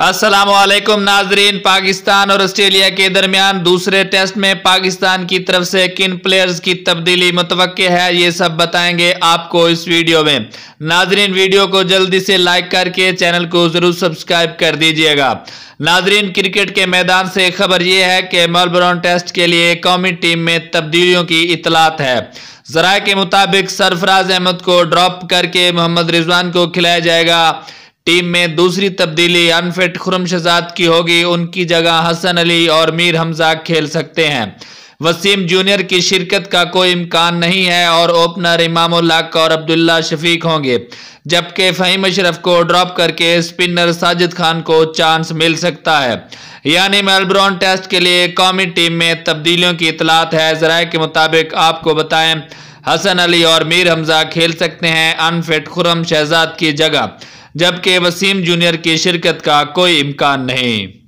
असलम नाजरीन पाकिस्तान और ऑस्ट्रेलिया के दरमियान दूसरे टेस्ट में पाकिस्तान की तरफ से किन प्लेयर्स की तब्दीली मुतव है ये सब बताएंगे आपको इस वीडियो में नाजरीन वीडियो को जल्दी से लाइक करके चैनल को ज़रूर सब्सक्राइब कर दीजिएगा नाजरीन क्रिकेट के मैदान से खबर यह है कि मेलबर्न टेस्ट के लिए कौमी टीम में तब्दीलियों की इतलात है जरा के मुताबिक सरफराज अहमद को ड्रॉप करके मोहम्मद रिजवान को खिलाया जाएगा टीम में दूसरी तब्दीली अनफिट खुरम शहजाद की होगी उनकी जगह हसन अली और मीर हमजा खेल सकते हैं वसीम जूनियर की शिरकत का कोई इम्कान नहीं है और ओपनर इमाम और अब्दुल्ला शफीक होंगे जबकि फ़हीम अशरफ को ड्रॉप करके स्पिनर साजिद खान को चांस मिल सकता है यानी मेलब्रॉन टेस्ट के लिए कौमी टीम में तब्दीलियों की इतलात है जरा के मुताबिक आपको बताएं हसन अली और मीर हमजा खेल सकते हैं अनफिट खुरम शहजाद की जगह जबकि वसीम जूनियर की शिरकत का कोई इम्कान नहीं